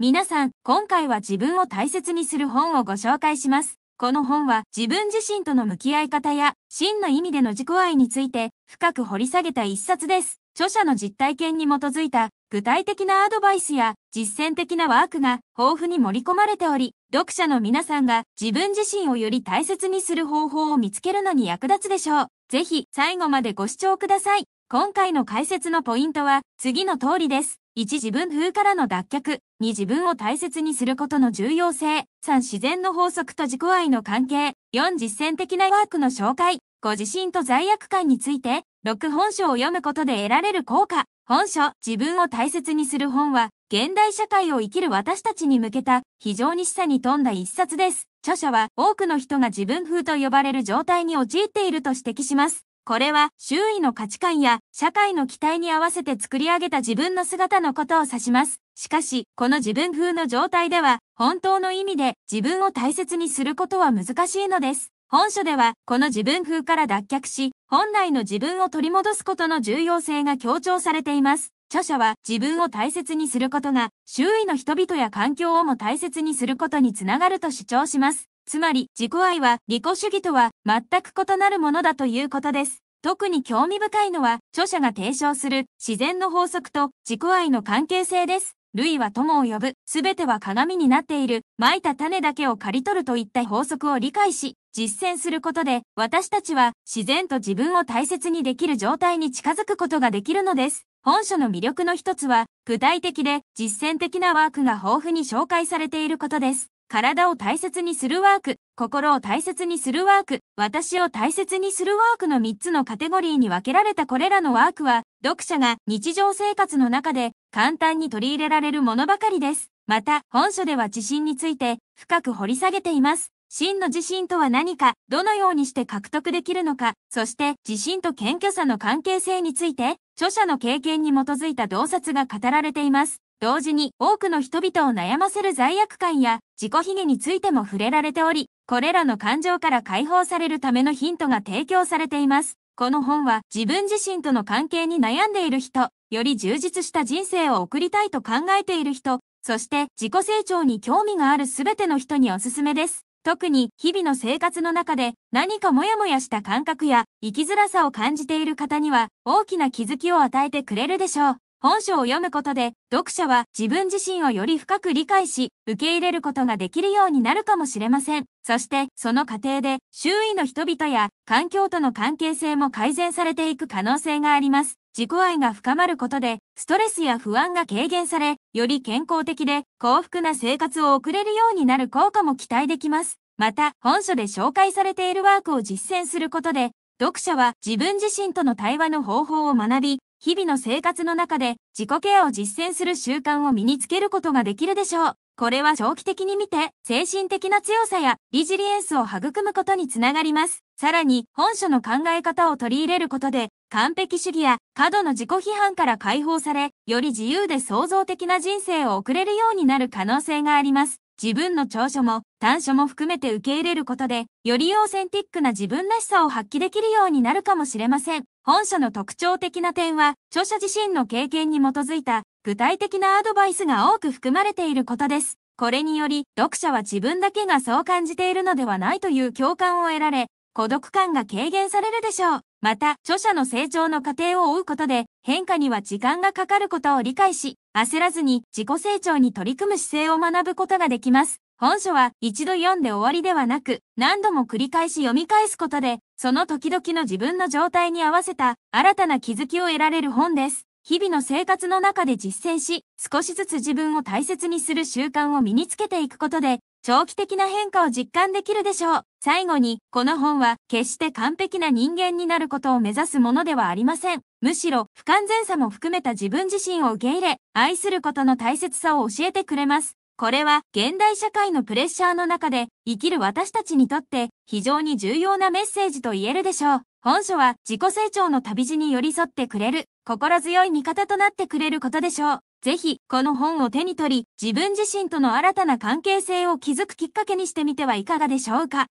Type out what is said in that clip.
皆さん、今回は自分を大切にする本をご紹介します。この本は自分自身との向き合い方や真の意味での自己愛について深く掘り下げた一冊です。著者の実体験に基づいた具体的なアドバイスや実践的なワークが豊富に盛り込まれており、読者の皆さんが自分自身をより大切にする方法を見つけるのに役立つでしょう。ぜひ最後までご視聴ください。今回の解説のポイントは次の通りです。1自分風からの脱却、2自分を大切にすることの重要性、3自然の法則と自己愛の関係、4実践的なワークの紹介、5自信と罪悪感について、6本書を読むことで得られる効果、本書、自分を大切にする本は、現代社会を生きる私たちに向けた、非常に示唆に富んだ一冊です。著者は、多くの人が自分風と呼ばれる状態に陥っていると指摘します。これは周囲の価値観や社会の期待に合わせて作り上げた自分の姿のことを指します。しかし、この自分風の状態では、本当の意味で自分を大切にすることは難しいのです。本書では、この自分風から脱却し、本来の自分を取り戻すことの重要性が強調されています。著者は自分を大切にすることが周囲の人々や環境をも大切にすることにつながると主張します。つまり自己愛は利己主義とは全く異なるものだということです。特に興味深いのは著者が提唱する自然の法則と自己愛の関係性です。類は友を呼ぶ、すべては鏡になっている、蒔いた種だけを刈り取るといった法則を理解し、実践することで、私たちは自然と自分を大切にできる状態に近づくことができるのです。本書の魅力の一つは、具体的で実践的なワークが豊富に紹介されていることです。体を大切にするワーク、心を大切にするワーク、私を大切にするワークの3つのカテゴリーに分けられたこれらのワークは、読者が日常生活の中で簡単に取り入れられるものばかりです。また、本書では自信について深く掘り下げています。真の自信とは何か、どのようにして獲得できるのか、そして自信と謙虚さの関係性について、著者の経験に基づいた洞察が語られています。同時に多くの人々を悩ませる罪悪感や自己卑下についても触れられており、これらの感情から解放されるためのヒントが提供されています。この本は自分自身との関係に悩んでいる人、より充実した人生を送りたいと考えている人、そして自己成長に興味がある全ての人におすすめです。特に日々の生活の中で何かモヤモヤした感覚や生きづらさを感じている方には大きな気づきを与えてくれるでしょう。本書を読むことで、読者は自分自身をより深く理解し、受け入れることができるようになるかもしれません。そして、その過程で、周囲の人々や環境との関係性も改善されていく可能性があります。自己愛が深まることで、ストレスや不安が軽減され、より健康的で幸福な生活を送れるようになる効果も期待できます。また、本書で紹介されているワークを実践することで、読者は自分自身との対話の方法を学び、日々の生活の中で自己ケアを実践する習慣を身につけることができるでしょう。これは長期的に見て、精神的な強さやリジリエンスを育むことにつながります。さらに、本書の考え方を取り入れることで、完璧主義や過度の自己批判から解放され、より自由で創造的な人生を送れるようになる可能性があります。自分の長所も短所も含めて受け入れることで、よりオーセンティックな自分らしさを発揮できるようになるかもしれません。本書の特徴的な点は、著者自身の経験に基づいた具体的なアドバイスが多く含まれていることです。これにより、読者は自分だけがそう感じているのではないという共感を得られ、孤独感が軽減されるでしょう。また、著者の成長の過程を追うことで、変化には時間がかかることを理解し、焦らずに自己成長に取り組む姿勢を学ぶことができます。本書は一度読んで終わりではなく、何度も繰り返し読み返すことで、その時々の自分の状態に合わせた新たな気づきを得られる本です。日々の生活の中で実践し、少しずつ自分を大切にする習慣を身につけていくことで、長期的な変化を実感できるでしょう。最後に、この本は決して完璧な人間になることを目指すものではありません。むしろ、不完全さも含めた自分自身を受け入れ、愛することの大切さを教えてくれます。これは現代社会のプレッシャーの中で生きる私たちにとって非常に重要なメッセージと言えるでしょう。本書は自己成長の旅路に寄り添ってくれる心強い味方となってくれることでしょう。ぜひこの本を手に取り自分自身との新たな関係性を築くきっかけにしてみてはいかがでしょうか。